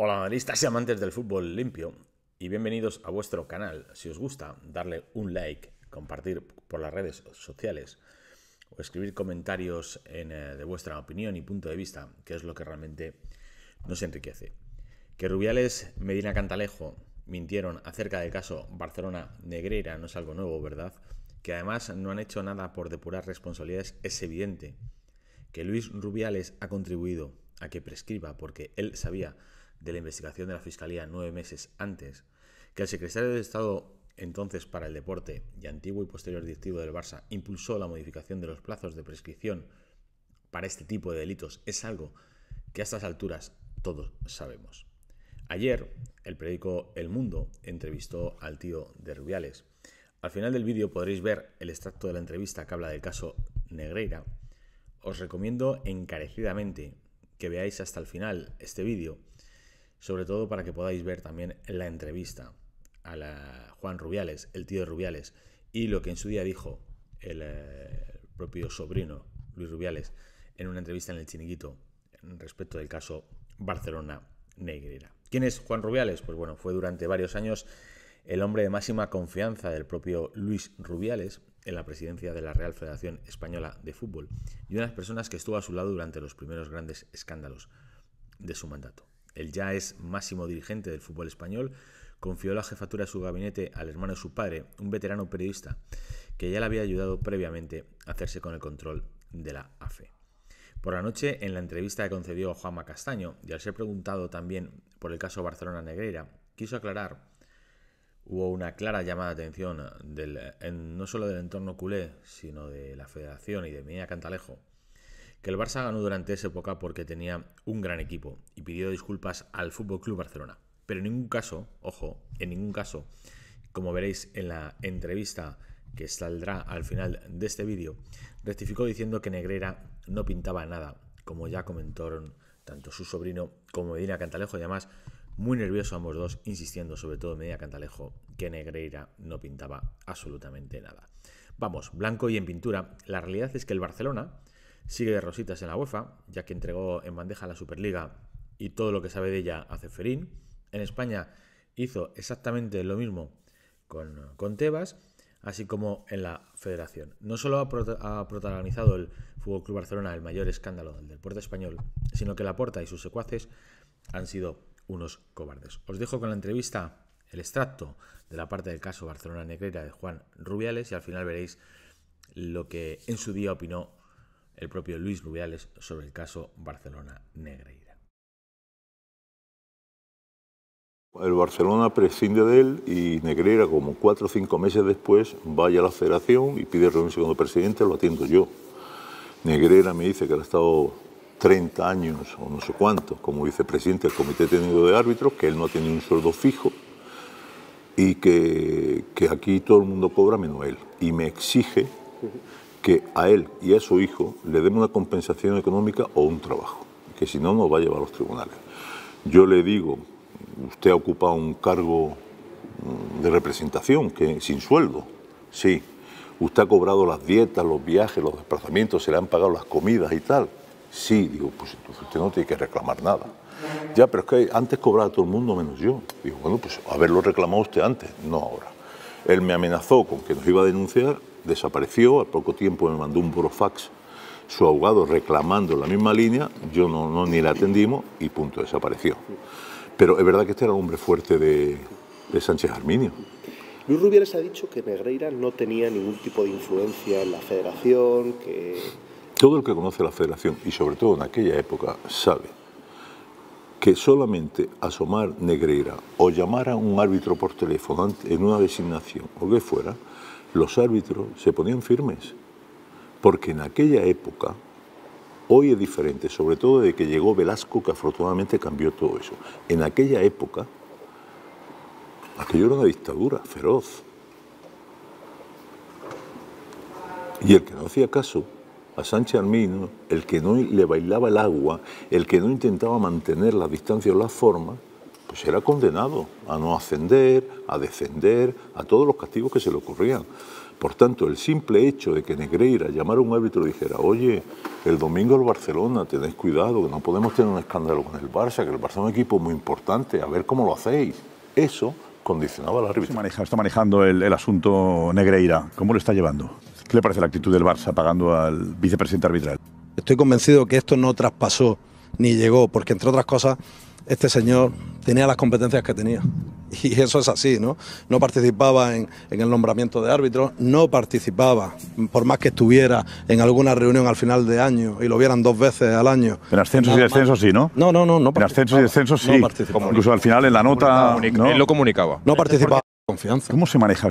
Hola analistas y amantes del fútbol limpio y bienvenidos a vuestro canal. Si os gusta, darle un like, compartir por las redes sociales o escribir comentarios eh, de vuestra opinión y punto de vista, que es lo que realmente nos enriquece. Que Rubiales, Medina Cantalejo mintieron acerca del caso Barcelona Negreira no es algo nuevo, ¿verdad? Que además no han hecho nada por depurar responsabilidades es evidente. Que Luis Rubiales ha contribuido a que prescriba porque él sabía de la investigación de la Fiscalía nueve meses antes, que el secretario de Estado entonces para el deporte y antiguo y posterior directivo del Barça impulsó la modificación de los plazos de prescripción para este tipo de delitos es algo que a estas alturas todos sabemos. Ayer el periódico El Mundo entrevistó al tío de Rubiales. Al final del vídeo podréis ver el extracto de la entrevista que habla del caso Negreira. Os recomiendo encarecidamente que veáis hasta el final este vídeo sobre todo para que podáis ver también la entrevista a Juan Rubiales, el tío de Rubiales, y lo que en su día dijo eh, el, propio sobrino Luis Rubiales en una entrevista en el Chiringuito respecto del caso Barcelona Negrera. ¿Quién es Juan Rubiales? Pues bueno, fue durante varios años el hombre de máxima confianza del propio Luis Rubiales en la presidencia de la Real Federación Española de Fútbol y una de las personas que estuvo a su lado durante los primeros grandes escándalos de su mandato. El ya es máximo dirigente del fútbol español, confió la jefatura de su gabinete al hermano de su padre, un veterano periodista, que ya le había ayudado previamente a hacerse con el control de la AFE. Por la noche, en la entrevista que concedió a Juanma Castaño, y al ser preguntado también por el caso Barcelona Negreira, quiso aclarar, hubo una clara llamada de atención no solo del entorno culé, sino de la federación y de Medina Cantalejo, que el Barça ganó durante esa época porque tenía un gran equipo y pidió disculpas al Fútbol Club Barcelona. Pero en ningún caso, ojo, en ningún caso, como veréis en la entrevista que saldrá al final de este vídeo, rectificó diciendo que Negrera no pintaba nada, como ya comentaron tanto su sobrino como Medina Cantalejo y además muy nervioso ambos dos, insistiendo sobre todo Medina Cantalejo que Negreira no pintaba absolutamente nada. Vamos, blanco y en pintura, la realidad es que el Barcelona, Sigue Rositas en la UEFA, ya que entregó en bandeja la Superliga y todo lo que sabe de ella a ferín. En España hizo exactamente lo mismo con, Tebas, así como en la Federación. No solo ha, protagonizado el Club Barcelona el mayor escándalo del deporte español, sino que la Laporta y sus secuaces han sido unos cobardes. Os dejo con la entrevista, el extracto de la parte del caso Barcelona Negrera de Juan Rubiales y al final veréis lo que en su día opinó el propio Luis Lubiales sobre el caso Barcelona Negreira. El Barcelona prescinde de él y Negreira, como cuatro o cinco meses después, vaya a la federación y pide reunirse segundo presidente, lo atiendo yo. Negreira me dice que ha estado 30 años o no sé cuánto como vicepresidente del Comité Técnico de Árbitros, que él no tiene un sueldo fijo y que, que aquí todo el mundo cobra menos él. Y me exige que a él y a su hijo le demos una compensación económica o un trabajo, que si no nos va a llevar a los tribunales. Yo le digo, usted ha ocupado un cargo mm, de representación que sin sueldo, sí. Usted ha cobrado las dietas, los viajes, los desplazamientos, se le han pagado las comidas y tal. Sí, digo, pues entonces usted no tiene que reclamar nada. Ya, pero es que antes cobraba todo el mundo menos yo. Digo, bueno, pues haberlo reclamado usted antes, no ahora. Él me amenazó con que nos iba a denunciar desapareció, al poco tiempo me mandó un burofax su abogado reclamando la misma línea, yo no, ni la atendimos y punto, desapareció. Pero es verdad que este era un hombre fuerte de, de Sánchez Arminio. Luis Rubiales ha dicho que Negreira no tenía ningún tipo de influencia en la federación, que... Todo el que conoce la federación, y sobre todo en aquella época, sabe que solamente asomar Negreira o llamar a un árbitro por teléfono en una designación o que fuera, los árbitros se ponían firmes, porque en aquella época, hoy es diferente, sobre todo de que llegó Velasco, que afortunadamente cambió todo eso. En aquella época, aquello era una dictadura feroz. Y el que no hacía caso a Sánchez Armino, el que no le bailaba el agua, el que no intentaba mantener la distancia o la forma pues era condenado a no ascender, a descender, a todos los castigos que se le ocurrían. Por tanto, el simple hecho de que Negreira llamara a un árbitro y dijera, oye, el domingo el Barcelona, tenéis cuidado, que no podemos tener un escándalo con el Barça, que el Barça es un equipo muy importante, a ver cómo lo hacéis. Eso condicionaba la revista. Maneja, está manejando el asunto Negreira. ¿Cómo lo está llevando? ¿Qué le parece la actitud del Barça pagando al vicepresidente arbitral? Estoy convencido que esto no traspasó ni llegó, porque entre otras cosas, este señor tenía las competencias que tenía. Y eso es así, ¿no? No participaba en, el nombramiento de árbitros, no participaba, por más que estuviera en alguna reunión al final de año y lo vieran dos veces al año. En ascensos y descensos sí, ¿no? No, no, no. no en ascensos y descensos sí. Incluso al final en la nota. No, él lo comunicaba. No participaba. Confianza. ¿Cómo se maneja